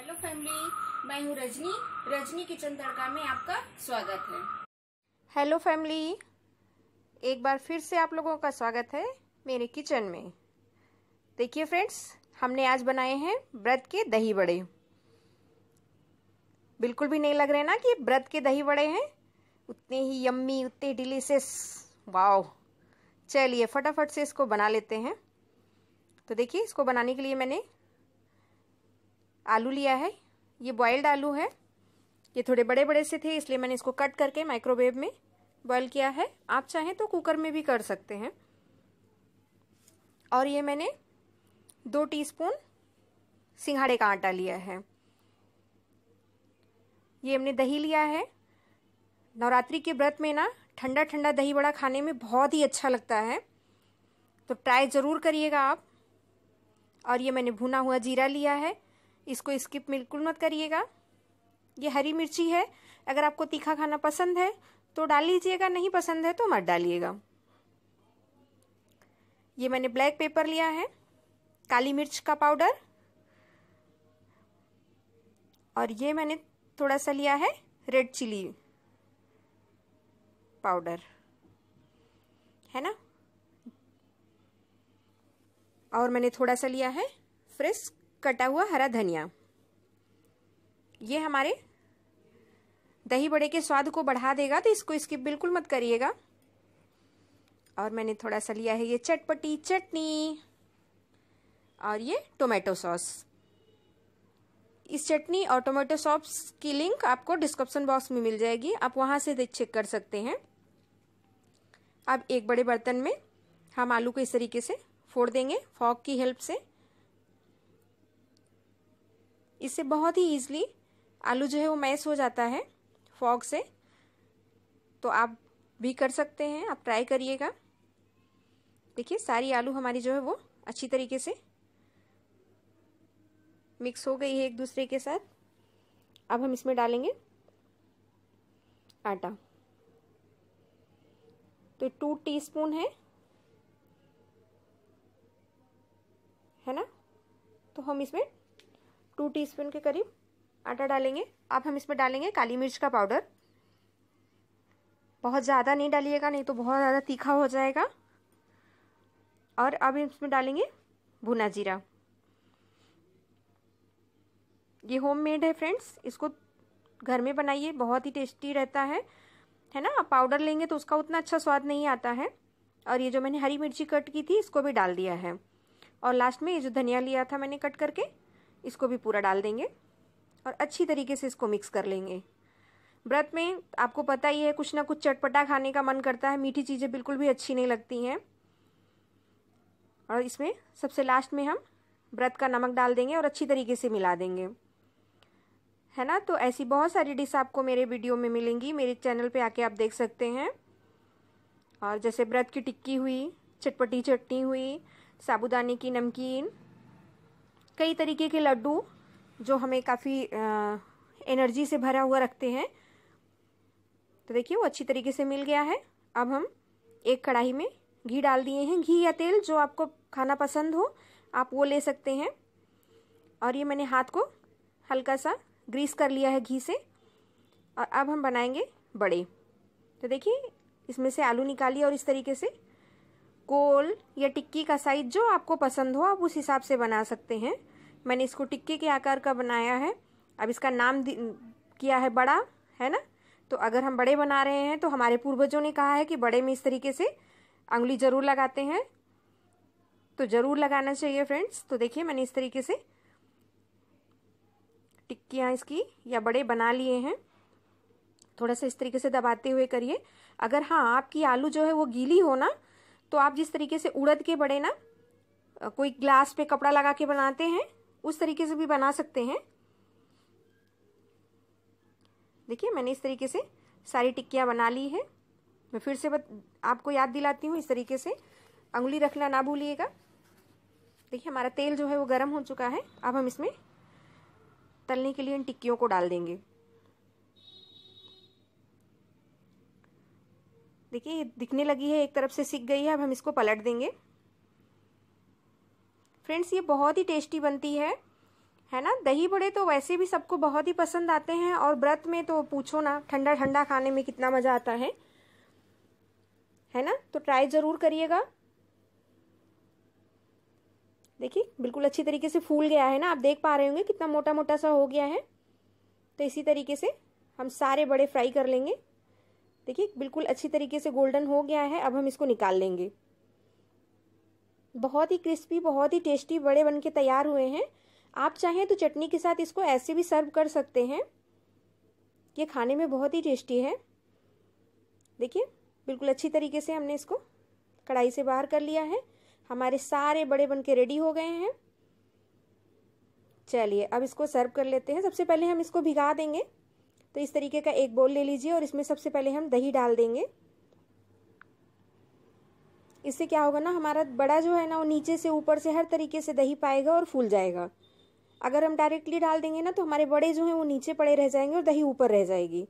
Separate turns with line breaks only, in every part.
hello family मैं हूँ Rajni Rajni kitchen तड़का में आपका स्वागत है हेलो फैमिली एक बार फिर से आप लोगों का स्वागत है मेरे किचन में देखिए फ्रेंड्स हमने आज बनाए हैं व्रत के दही बड़े बिल्कुल भी नहीं लग रहे ना कि व्रत के दही बड़े हैं उतने ही यम्मी उतने डिलीशियस वाओ चलिए फटाफट से इसको बना लेते हैं तो देखिए इसको बनाने के लिए मैंने आलू लिया है ये बॉयल्ड आलू है ये थोड़े बड़े बड़े से थे इसलिए मैंने इसको कट करके माइक्रोवेव में बॉयल किया है आप चाहें तो कुकर में भी कर सकते हैं और ये मैंने दो टीस्पून सिंघाड़े का आटा लिया है ये हमने दही लिया है नवरात्रि के व्रत में ना ठंडा ठंडा दही बड़ा खाने में बहुत ही अच्छा लगता है तो ट्राई ज़रूर करिएगा आप और ये मैंने भुना हुआ जीरा लिया है इसको स्किप बिल्कुल मत करिएगा ये हरी मिर्ची है अगर आपको तीखा खाना पसंद है तो डाल लीजिएगा नहीं पसंद है तो मत डालिएगा ये मैंने ब्लैक पेपर लिया है काली मिर्च का पाउडर और ये मैंने थोड़ा सा लिया है रेड चिली पाउडर है ना और मैंने थोड़ा सा लिया है फ्रिस्क कटा हुआ हरा धनिया ये हमारे दही बड़े के स्वाद को बढ़ा देगा तो इसको इसकी बिल्कुल मत करिएगा और मैंने थोड़ा सा लिया है ये चटपटी चटनी और ये टोमेटो सॉस इस चटनी और टोमेटो सॉस की लिंक आपको डिस्क्रिप्शन बॉक्स में मिल जाएगी आप वहां से चेक कर सकते हैं अब एक बड़े बर्तन में हम आलू को इस तरीके से फोड़ देंगे फॉक की हेल्प से इससे बहुत ही ईजिली आलू जो है वो मैस हो जाता है फॉग से तो आप भी कर सकते हैं आप ट्राई करिएगा देखिए सारी आलू हमारी जो है वो अच्छी तरीके से मिक्स हो गई है एक दूसरे के साथ अब हम इसमें डालेंगे आटा तो टू टीस्पून है है ना तो हम इसमें टू टीस्पून के करीब आटा डालेंगे अब हम इसमें डालेंगे काली मिर्च का पाउडर बहुत ज़्यादा नहीं डालिएगा नहीं तो बहुत ज़्यादा तीखा हो जाएगा और अब इसमें डालेंगे भुना जीरा ये होम मेड है फ्रेंड्स इसको घर में बनाइए बहुत ही टेस्टी रहता है है ना पाउडर लेंगे तो उसका उतना अच्छा स्वाद नहीं आता है और ये जो मैंने हरी मिर्ची कट की थी इसको भी डाल दिया है और लास्ट में ये जो धनिया लिया था मैंने कट करके इसको भी पूरा डाल देंगे और अच्छी तरीके से इसको मिक्स कर लेंगे व्रत में आपको पता ही है कुछ ना कुछ चटपटा खाने का मन करता है मीठी चीज़ें बिल्कुल भी अच्छी नहीं लगती हैं और इसमें सबसे लास्ट में हम व्रत का नमक डाल देंगे और अच्छी तरीके से मिला देंगे है ना तो ऐसी बहुत सारी डिश आपको मेरे वीडियो में मिलेंगी मेरे चैनल पे आके आप देख सकते हैं और जैसे व्रत की टिक्की हुई चटपटी चटनी हुई साबुदाने की नमकीन कई तरीके के लड्डू जो हमें काफ़ी एनर्जी से भरा हुआ रखते हैं तो देखिए वो अच्छी तरीके से मिल गया है अब हम एक कढ़ाई में घी डाल दिए हैं घी या तेल जो आपको खाना पसंद हो आप वो ले सकते हैं और ये मैंने हाथ को हल्का सा ग्रीस कर लिया है घी से और अब हम बनाएंगे बड़े तो देखिए इसमें से आलू निकालिए और इस तरीके से गोल या टिक्की का साइज जो आपको पसंद हो आप उस हिसाब से बना सकते हैं मैंने इसको टिक्के के आकार का बनाया है अब इसका नाम किया है बड़ा है ना तो अगर हम बड़े बना रहे हैं तो हमारे पूर्वजों ने कहा है कि बड़े में इस तरीके से अंगुली जरूर लगाते हैं तो जरूर लगाना चाहिए फ्रेंड्स तो देखिए मैंने इस तरीके से टिक्कियाँ इसकी या बड़े बना लिए हैं थोड़ा सा इस तरीके से दबाते हुए करिए अगर हाँ आपकी आलू जो है वो गीली हो ना तो आप जिस तरीके से उड़द के बड़े ना कोई ग्लास पे कपड़ा लगा के बनाते हैं उस तरीके से भी बना सकते हैं देखिए मैंने इस तरीके से सारी टिक्कियाँ बना ली है मैं फिर से बत, आपको याद दिलाती हूँ इस तरीके से अंगुली रखना ना भूलिएगा देखिए हमारा तेल जो है वो गर्म हो चुका है अब हम इसमें तलने के लिए इन टिक्कियों को डाल देंगे देखिए दिखने लगी है एक तरफ से सीख गई है अब हम इसको पलट देंगे फ्रेंड्स ये बहुत ही टेस्टी बनती है है ना दही बड़े तो वैसे भी सबको बहुत ही पसंद आते हैं और व्रत में तो पूछो ना ठंडा ठंडा खाने में कितना मज़ा आता है है ना तो ट्राई ज़रूर करिएगा देखिए बिल्कुल अच्छी तरीके से फूल गया है ना आप देख पा रहे होंगे कितना मोटा मोटा सा हो गया है तो इसी तरीके से हम सारे बड़े फ्राई कर लेंगे देखिए बिल्कुल अच्छी तरीके से गोल्डन हो गया है अब हम इसको निकाल लेंगे बहुत ही क्रिस्पी बहुत ही टेस्टी बड़े बन के तैयार हुए हैं आप चाहें तो चटनी के साथ इसको ऐसे भी सर्व कर सकते हैं ये खाने में बहुत ही टेस्टी है देखिए बिल्कुल अच्छी तरीके से हमने इसको कढ़ाई से बाहर कर लिया है हमारे सारे बड़े बन के रेडी हो गए हैं चलिए अब इसको सर्व कर लेते हैं सबसे पहले हम इसको भिगा देंगे तो इस तरीके का एक बोल ले लीजिए और इसमें सबसे पहले हम दही डाल देंगे इससे क्या होगा ना हमारा बड़ा जो है ना वो नीचे से ऊपर से हर तरीके से दही पाएगा और फूल जाएगा अगर हम डायरेक्टली डाल देंगे ना तो हमारे बड़े जो हैं वो नीचे पड़े रह जाएंगे और दही ऊपर रह जाएगी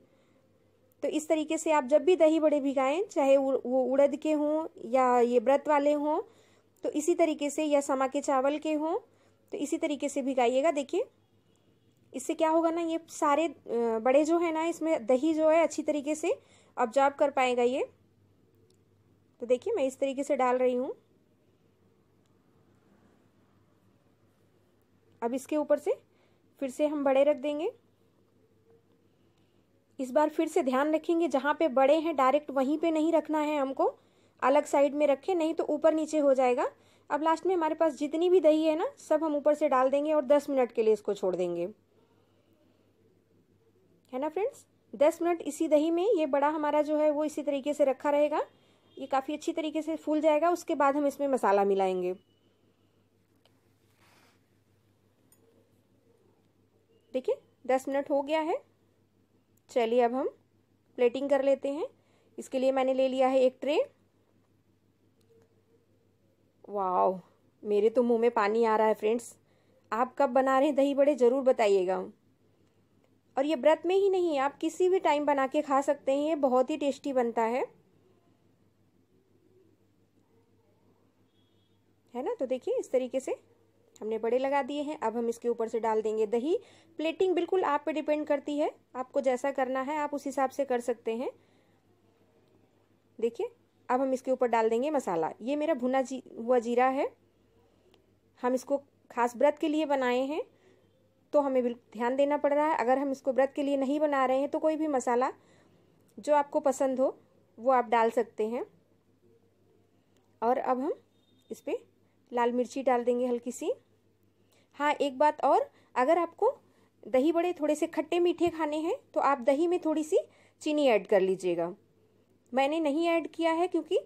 तो इस तरीके से आप जब भी दही बड़े भिगाएं चाहे वो उड़द के हों या ये व्रत वाले हों तो इसी तरीके से या समा के चावल के हों तो इसी तरीके से भिगाइएगा देखिए इससे क्या होगा ना ये सारे बड़े जो है ना इसमें दही जो है अच्छी तरीके से ऑब्जॉर्व कर पाएगा ये तो देखिए मैं इस तरीके से डाल रही हूँ अब इसके ऊपर से फिर से हम बड़े रख देंगे इस बार फिर से ध्यान रखेंगे जहाँ पे बड़े हैं डायरेक्ट वहीं पे नहीं रखना है हमको अलग साइड में रखें नहीं तो ऊपर नीचे हो जाएगा अब लास्ट में हमारे पास जितनी भी दही है ना सब हम ऊपर से डाल देंगे और दस मिनट के लिए इसको छोड़ देंगे है ना फ्रेंड्स दस मिनट इसी दही में ये बड़ा हमारा जो है वो इसी तरीके से रखा रहेगा ये काफ़ी अच्छी तरीके से फूल जाएगा उसके बाद हम इसमें मसाला मिलाएंगे देखिए दस मिनट हो गया है चलिए अब हम प्लेटिंग कर लेते हैं इसके लिए मैंने ले लिया है एक ट्रे वाओ मेरे तो मुंह में पानी आ रहा है फ्रेंड्स आप कब बना रहे हैं दही बड़े ज़रूर बताइएगा और ये व्रत में ही नहीं आप किसी भी टाइम बना के खा सकते हैं ये बहुत ही टेस्टी बनता है है ना तो देखिए इस तरीके से हमने बड़े लगा दिए हैं अब हम इसके ऊपर से डाल देंगे दही प्लेटिंग बिल्कुल आप पे डिपेंड करती है आपको जैसा करना है आप उस हिसाब से कर सकते हैं देखिए अब हम इसके ऊपर डाल देंगे मसाला ये मेरा भुना जी हुआ जीरा है हम इसको खास व्रत के लिए बनाए हैं तो हमें ध्यान देना पड़ रहा है अगर हम इसको व्रत के लिए नहीं बना रहे हैं तो कोई भी मसाला जो आपको पसंद हो वो आप डाल सकते हैं और अब हम इस पर लाल मिर्ची डाल देंगे हल्की सी हाँ एक बात और अगर आपको दही बड़े थोड़े से खट्टे मीठे खाने हैं तो आप दही में थोड़ी सी चीनी ऐड कर लीजिएगा मैंने नहीं ऐड किया है क्योंकि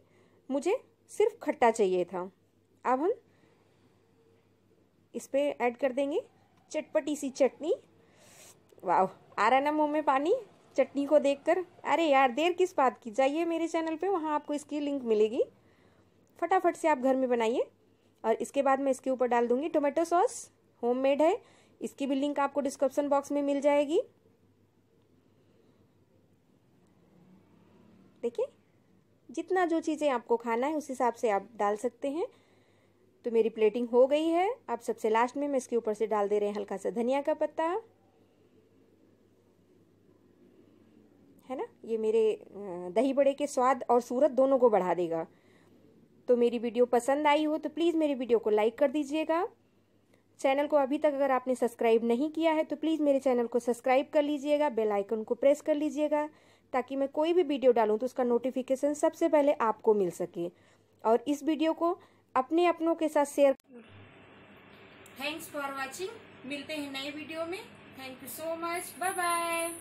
मुझे सिर्फ खट्टा चाहिए था अब हम इस पर ऐड कर देंगे चटपटी सी चटनी वाह आ रहा ना मुँह में पानी चटनी को देखकर अरे यार देर किस बात की जाइए मेरे चैनल पे वहाँ आपको इसकी लिंक मिलेगी फटाफट से आप घर में बनाइए और इसके बाद मैं इसके ऊपर डाल दूंगी टोमेटो सॉस होममेड है इसकी भी लिंक आपको डिस्क्रिप्शन बॉक्स में मिल जाएगी देखिए जितना जो चीज़ें आपको खाना है उस हिसाब से आप डाल सकते हैं तो मेरी प्लेटिंग हो गई है आप सबसे लास्ट में मैं इसके ऊपर से डाल दे रहे हैं हल्का सा धनिया का पत्ता है ना ये मेरे दही बड़े के स्वाद और सूरत दोनों को बढ़ा देगा तो मेरी वीडियो पसंद आई हो तो प्लीज़ मेरी वीडियो को लाइक कर दीजिएगा चैनल को अभी तक अगर आपने सब्सक्राइब नहीं किया है तो प्लीज़ मेरे चैनल को सब्सक्राइब कर लीजिएगा बेल आइकन को प्रेस कर लीजिएगा ताकि मैं कोई भी वीडियो डालूँ तो उसका नोटिफिकेशन सबसे पहले आपको मिल सके और इस वीडियो को अपने अपनों के साथ शेयर थैंक्स फॉर वॉचिंग मिलते हैं नए वीडियो में thank you so much bye bye